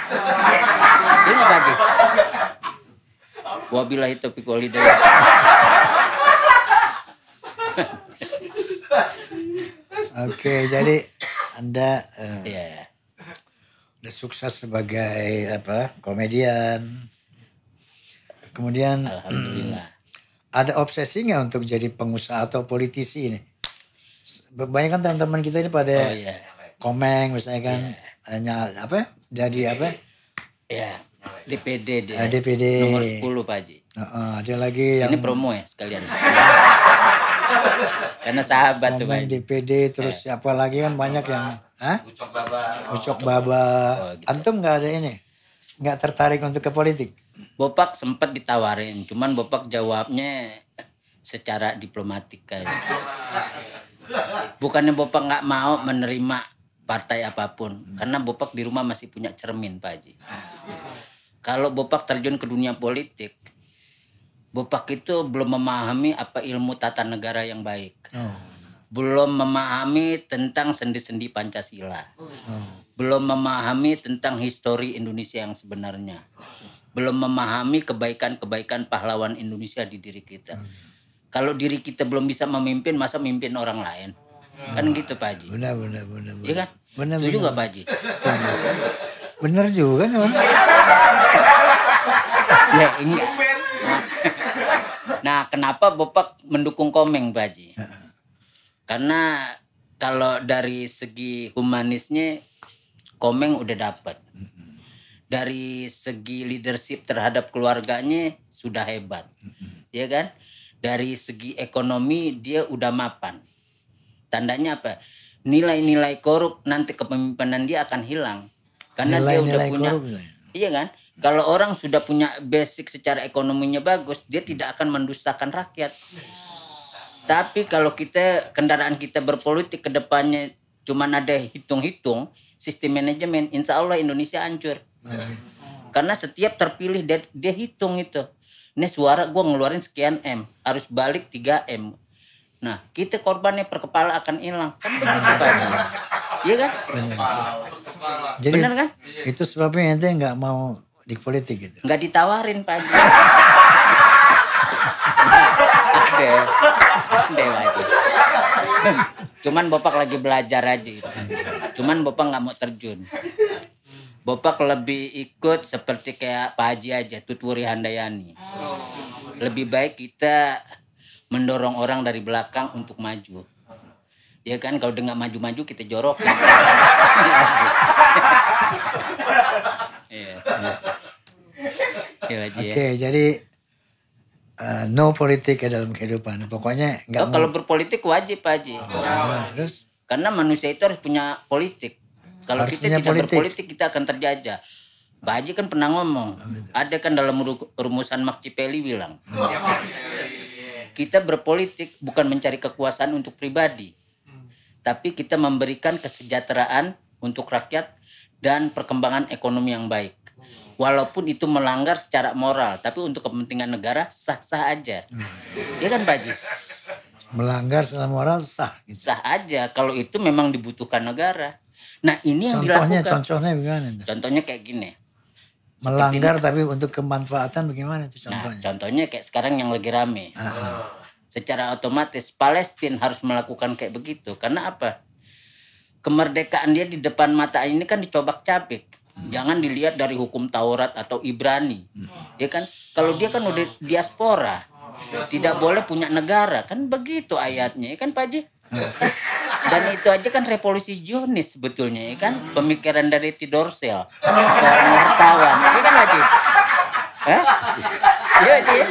Dengar iya Pak Haji. Wabillahi taufiq pikulida. Oke, jadi Anda uh, eh, yeah. sukses sebagai apa komedian, Kemudian alhamdulillah. Hmm, ada obsesi nggak untuk jadi pengusaha atau politisi ini? Banyak kan teman-teman kita ini pada oh, yeah. komeng misalnya kan yeah. hanya apa? Jadi apa? Ya, yeah. DPD dia. Ah, DPD. Nomor 10 Pak Haji. Uh, uh, ada lagi yang Ini promo ya sekalian. Karena sahabat tuh Pak. DPD terus yeah. siapa lagi kan banyak yang Hah? Ucok Baba. Ucok Baba. Oh, gitu. Antum gak ada ini? Gak tertarik untuk ke politik? Bopak sempat ditawarin, cuman Bopak jawabnya secara diplomatik kayak. Bukannya Bopak nggak mau menerima partai apapun, karena Bopak di rumah masih punya cermin Pak Haji. Kalau Bopak terjun ke dunia politik, Bopak itu belum memahami apa ilmu tata negara yang baik. Oh. belum memahami tentang sendi-sendi Pancasila, oh. belum memahami tentang histori Indonesia yang sebenarnya, belum memahami kebaikan-kebaikan pahlawan Indonesia di diri kita. Hmm. Kalau diri kita belum bisa memimpin, masa memimpin orang lain? Kan hmm. Kan gitu Pak Haji. Benar, benar, benar. Iya kan? Benar, benar, juga Pak Haji. Sama. Benar juga kan? ya, ini. Nah, kenapa Bapak mendukung Komeng, Pak Haji? Karena kalau dari segi humanisnya Komeng udah dapat dari segi leadership terhadap keluarganya sudah hebat ya kan dari segi ekonomi dia udah mapan tandanya apa nilai-nilai korup nanti kepemimpinan dia akan hilang karena nilai, dia udah punya korup, iya kan kalau orang sudah punya basic secara ekonominya bagus dia tidak akan mendustakan rakyat tapi kalau kita kendaraan kita berpolitik ke depannya cuma ada hitung-hitung sistem manajemen, insya Allah Indonesia hancur. Nah, gitu. Karena setiap terpilih dia, dia hitung itu. Ini suara gue ngeluarin sekian M, harus balik 3 M. Nah, kita korbannya per kepala akan hilang. Kan begitu kan? Iya kan? Jadi Bener kan? itu sebabnya ente nggak mau di politik gitu. Nggak ditawarin Pak Haji deh dewa itu cuman bapak lagi belajar aja gitu cuman bapak nggak mau terjun bapak lebih ikut seperti kayak Pak Haji aja Tutwuri Handayani lebih baik kita mendorong orang dari belakang untuk maju ya kan kalau dengar maju-maju kita jorok Iya. iya Oke, jadi uh, no politik ya dalam kehidupan. Pokoknya nggak. Oh, kalau berpolitik wajib Pak Haji. Oh, nah, terus? Karena manusia itu harus punya politik. Kalau harus kita tidak politik. berpolitik kita akan terjajah. Pak Haji kan pernah ngomong, oh, ada kan dalam rumusan Machiavelli bilang, oh. kita berpolitik bukan mencari kekuasaan untuk pribadi, tapi kita memberikan kesejahteraan untuk rakyat dan perkembangan ekonomi yang baik walaupun itu melanggar secara moral tapi untuk kepentingan negara sah-sah aja hmm. ya kan Pak Haji melanggar secara moral sah gitu. sah aja kalau itu memang dibutuhkan negara nah ini yang contohnya, dilakukan contohnya Itu? contohnya kayak gini melanggar ini, tapi untuk kemanfaatan bagaimana itu nah, contohnya nah, contohnya kayak sekarang yang lagi rame ah. secara otomatis Palestina harus melakukan kayak begitu karena apa kemerdekaan dia di depan mata ini kan dicobak-cabik Hmm. Jangan dilihat dari hukum Taurat atau Ibrani. Hmm. Ya kan? Kalau dia kan udah diaspora. Tidak boleh punya negara. Kan begitu ayatnya. Ya kan Pak Haji? Dan itu aja kan revolusi Jonis sebetulnya ya kan pemikiran dari Tidorsel seorang wartawan. Ya kan Pak Iya, Iya,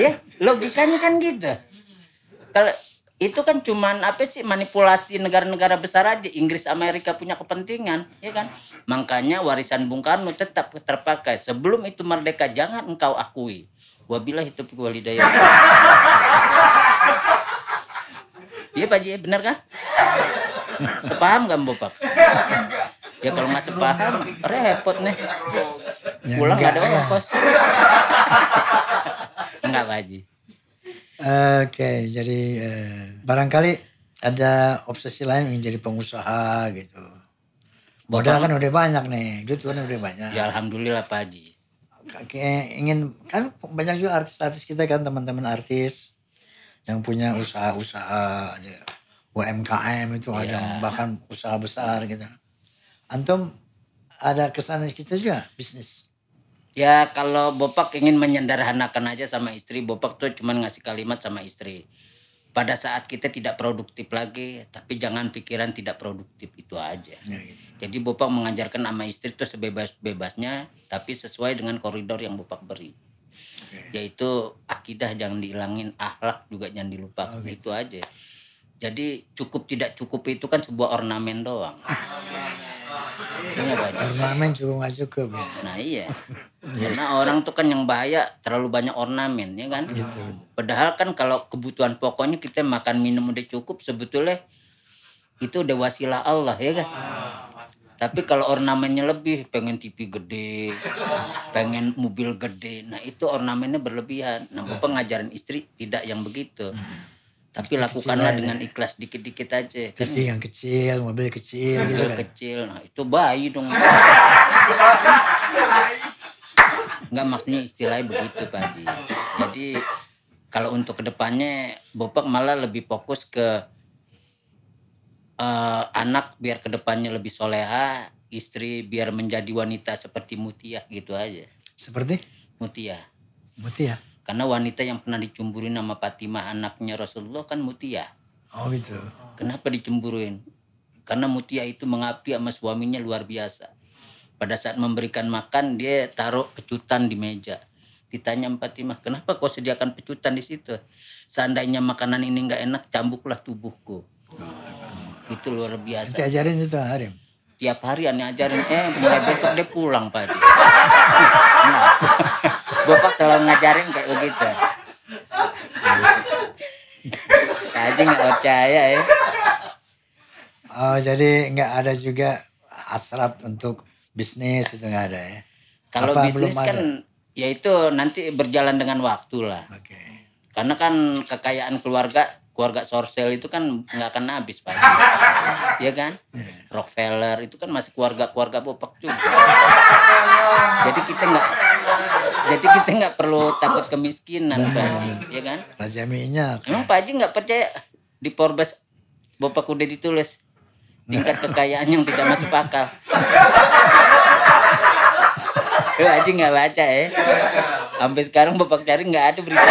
Ya, logikanya kan gitu. Kalau itu kan cuman apa sih manipulasi negara-negara besar aja Inggris Amerika punya kepentingan ya kan makanya warisan Bung Karno tetap terpakai sebelum itu merdeka jangan engkau akui wabilah itu walhidayah iya Pak Ji benar kan sepaham gak Bapak ya kalau nggak sepaham repot nih ya, pulang gak ada orang enggak Pak Jie Oke, okay, jadi eh, barangkali ada obsesi lain ingin jadi pengusaha gitu. Modal kan udah banyak nih, duit kan udah banyak. Ya alhamdulillah Pak Haji. ingin kan banyak juga artis-artis kita kan teman-teman artis yang punya usaha-usaha ada UMKM itu ya. ada bahkan usaha besar gitu. Antum ada kesan kita juga bisnis. Ya kalau Bopak ingin menyederhanakan aja sama istri, Bopak tuh cuma ngasih kalimat sama istri. Pada saat kita tidak produktif lagi, tapi jangan pikiran tidak produktif itu aja. Ya, gitu. Jadi Bopak mengajarkan sama istri tuh sebebas-bebasnya, tapi sesuai dengan koridor yang Bopak beri. Okay. Yaitu akidah jangan dihilangin, akhlak juga jangan dilupakan, gitu. itu aja. Jadi cukup tidak cukup itu kan sebuah ornamen doang. Iya, ornamen cukup nggak cukup ya. Nah iya. Karena orang tuh kan yang bahaya terlalu banyak ornamen ya kan. Gitu. Padahal kan kalau kebutuhan pokoknya kita makan minum udah cukup sebetulnya itu udah wasilah Allah ya kan. Tapi kalau ornamennya lebih, pengen TV gede, pengen mobil gede. Nah itu ornamennya berlebihan. Nah pengajaran iya. istri tidak yang begitu tapi kecil lakukanlah dengan ikhlas dikit-dikit aja. Kan? hmm. yang kecil, mobil kecil mobil gitu kan. kecil, nah itu bayi dong. Enggak maksudnya istilahnya begitu Pak Haji. Jadi kalau untuk kedepannya Bapak malah lebih fokus ke uh, anak biar kedepannya lebih soleha, istri biar menjadi wanita seperti Mutia gitu aja. Seperti? Mutia. Mutia? Karena wanita yang pernah dicemburuin nama Fatimah anaknya Rasulullah kan Mutia. Oh gitu. Kenapa dicemburuin? Karena Mutia itu mengabdi sama suaminya luar biasa. Pada saat memberikan makan dia taruh pecutan di meja. Ditanya Fatimah, kenapa kau sediakan pecutan di situ? Seandainya makanan ini nggak enak, cambuklah tubuhku. Oh, itu luar biasa. Diajarin itu Harim? Tiap hari aneh ajarin, eh mulai besok dia pulang Pak. nah. bapak selalu ngajarin kayak begitu aja nggak percaya ya oh jadi nggak ada juga asrat untuk bisnis itu nggak ada ya kalau Apa bisnis kan ya itu nanti berjalan dengan waktu lah okay. karena kan kekayaan keluarga keluarga Sorsel itu kan nggak akan habis pak ya kan yeah. Rockefeller itu kan masih keluarga keluarga bopak juga jadi kita nggak jadi kita nggak perlu takut kemiskinan nah, Pak Haji, ya kan? Raja minyak. Emang Pak Haji nggak percaya di Forbes Bapak udah ditulis tingkat kekayaan yang tidak masuk akal. Pak Haji nggak baca ya. Sampai sekarang Bapak cari nggak ada berita.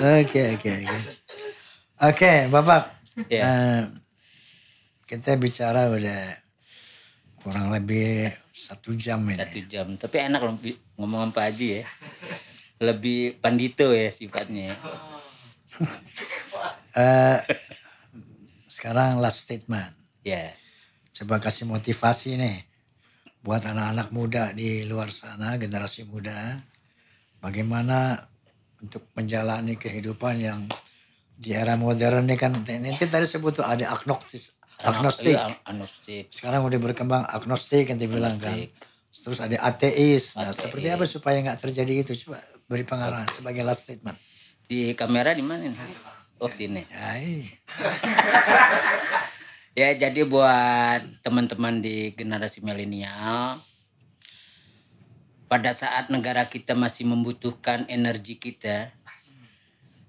Oke oke oke. Oke Bapak. Yeah. Ya. Uh, kita bicara udah kurang lebih satu jam ya. Satu jam, tapi enak loh ngomong sama Pak Haji ya. Lebih pandito ya sifatnya. uh, sekarang last statement. Ya. Yeah. Coba kasih motivasi nih buat anak-anak muda di luar sana, generasi muda. Bagaimana untuk menjalani kehidupan yang di era modern ini kan nanti tadi sebut tuh ada agnostis agnostik. Iya, agnostik. Sekarang udah berkembang agnostik yang dibilang kan. Terus ada ateis. Nah, ateis. seperti apa supaya nggak terjadi itu? Coba beri pengarahan sebagai last statement. Di kamera di mana? Oh, sini. Ya, iya. ya, jadi buat teman-teman di generasi milenial pada saat negara kita masih membutuhkan energi kita,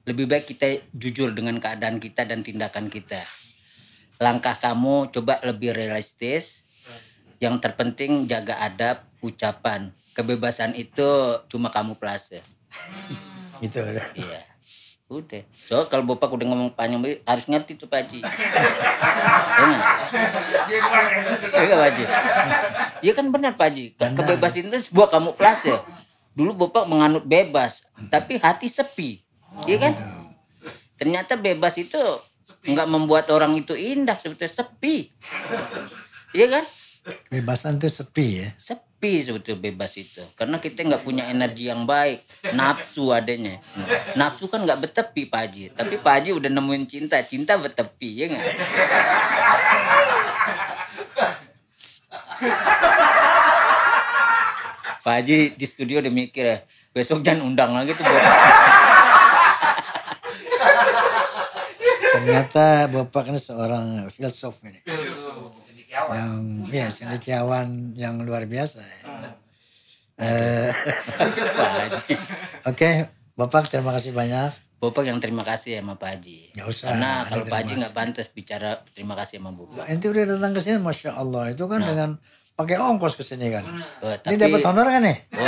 lebih baik kita jujur dengan keadaan kita dan tindakan kita langkah kamu coba lebih realistis. Yang terpenting jaga adab, ucapan. Kebebasan itu cuma kamu pelase. Ya. Gitu hmm. udah. Iya. Udah. So kalau bapak udah ngomong panjang harus ngerti tuh Pak Haji. Ya. Iya Pak Iya kan benar Pak Haji. Kebebasan itu sebuah kamu pelase. Ya. Dulu bapak menganut bebas, tapi hati sepi. Iya kan? Ternyata bebas itu nggak membuat orang itu indah sebetulnya sepi iya kan Bebasan itu sepi ya sepi sebetulnya bebas itu karena kita nggak punya energi yang baik nafsu adanya nafsu kan nggak betepi Pak Haji tapi Pak Haji udah nemuin cinta cinta betepi ya nggak Pak Haji di studio udah mikir ya besok jangan undang lagi tuh buat Ternyata Bapak ini kan seorang filsuf ini. Filsuf. Yang ya iya. cendekiawan yang luar biasa ya. Hmm. Eh, oke, okay, Bapak terima kasih banyak. Bapak yang terima kasih sama ya, Pak Haji. Gak usah. Karena kalau Pak Haji nggak pantas bicara terima kasih sama Bapak. Nah, itu udah datang ke sini, Masya Allah. Itu kan nah. dengan pakai ongkos ke sini kan. Hmm. Oh, tapi, ini dapat honor kan nih? Oh,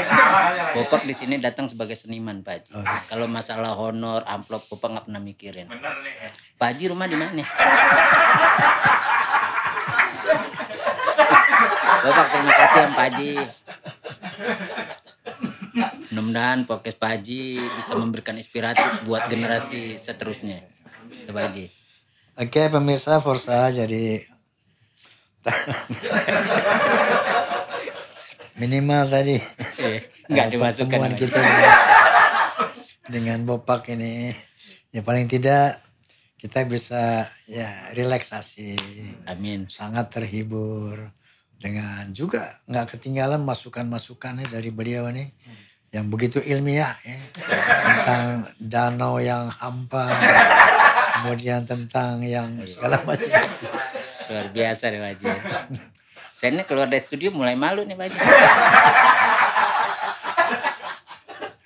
Bopak di sini datang sebagai seniman Pak Haji. Oh. Kalau masalah honor, amplop Bopak nggak pernah mikirin. Bener nih. Pak Haji rumah di mana? Bapak terima kasih yang Pak Haji. Mudah-mudahan podcast Pak Haji bisa memberikan inspirasi buat generasi seterusnya. Amin. Pak Haji. Oke pemirsa Forsa jadi Minimal tadi iya, nggak eh, dimasukkan kita dengan, dengan bopak ini ya paling tidak kita bisa ya relaksasi. Amin. Sangat terhibur dengan juga nggak ketinggalan masukan-masukannya dari beliau ini. yang begitu ilmiah ya tentang danau yang hampa kemudian tentang yang segala macam Luar biasa nih Pak Haji. Saya ini keluar dari studio mulai malu nih Pak Haji.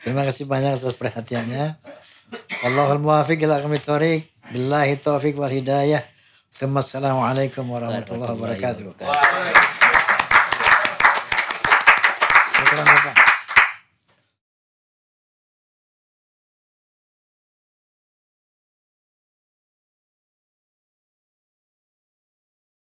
Terima kasih banyak atas perhatiannya. Allahul muwafiq ila kami tariq. Billahi taufiq wal hidayah. Assalamualaikum warahmatullahi wabarakatuh.